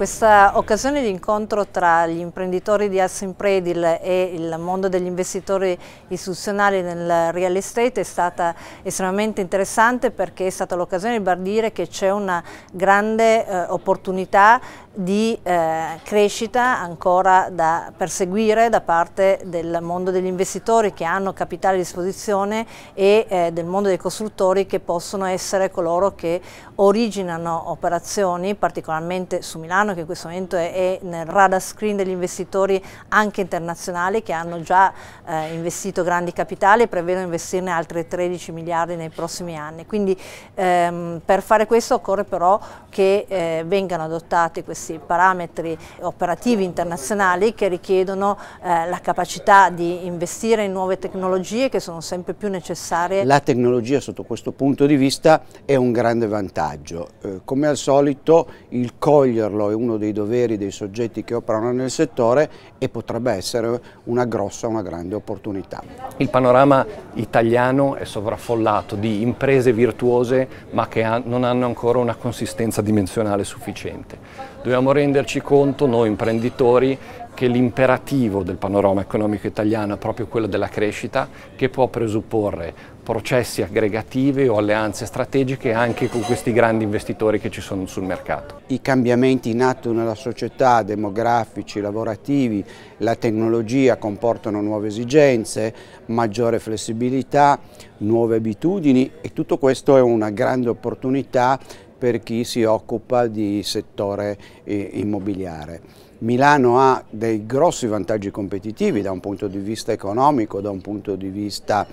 Questa occasione di incontro tra gli imprenditori di Assimpredil e il mondo degli investitori istituzionali nel real estate è stata estremamente interessante perché è stata l'occasione di bardire che c'è una grande eh, opportunità di eh, crescita ancora da perseguire da parte del mondo degli investitori che hanno capitale a disposizione e eh, del mondo dei costruttori che possono essere coloro che originano operazioni particolarmente su Milano italiano che in questo momento è, è nel radar screen degli investitori anche internazionali che hanno già eh, investito grandi capitali e prevedono investirne altri 13 miliardi nei prossimi anni. Quindi ehm, per fare questo occorre però che eh, vengano adottati questi parametri operativi internazionali che richiedono eh, la capacità di investire in nuove tecnologie che sono sempre più necessarie. La tecnologia sotto questo punto di vista è un grande vantaggio. Eh, come al solito il coglierlo è uno dei doveri dei soggetti che operano nel settore e potrebbe essere una grossa, una grande opportunità. Il panorama italiano è sovraffollato di imprese virtuose ma che non hanno ancora una consistenza dimensionale sufficiente. Dobbiamo renderci conto, noi imprenditori, che l'imperativo del panorama economico italiano è proprio quello della crescita che può presupporre processi aggregativi o alleanze strategiche anche con questi grandi investitori che ci sono sul mercato. I cambiamenti in atto nella società, demografici, lavorativi, la tecnologia comportano nuove esigenze, maggiore flessibilità, nuove abitudini e tutto questo è una grande opportunità per chi si occupa di settore eh, immobiliare. Milano ha dei grossi vantaggi competitivi da un punto di vista economico, da un punto di vista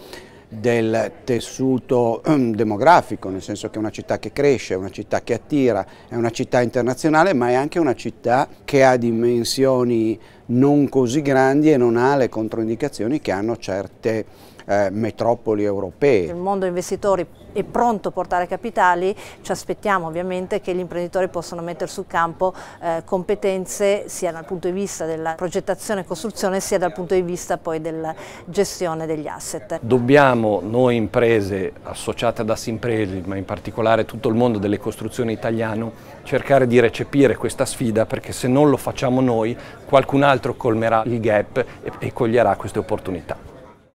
del tessuto ehm, demografico, nel senso che è una città che cresce, è una città che attira, è una città internazionale, ma è anche una città che ha dimensioni non così grandi e non ha le controindicazioni che hanno certe eh, metropoli europee. Il mondo investitori è pronto a portare capitali, ci aspettiamo ovviamente che gli imprenditori possano mettere sul campo eh, competenze sia dal punto di vista della progettazione e costruzione sia dal punto di vista poi della gestione degli asset. Dobbiamo abbiamo noi imprese associate ad Assimpresi, ma in particolare tutto il mondo delle costruzioni italiano, cercare di recepire questa sfida perché se non lo facciamo noi qualcun altro colmerà il gap e coglierà queste opportunità.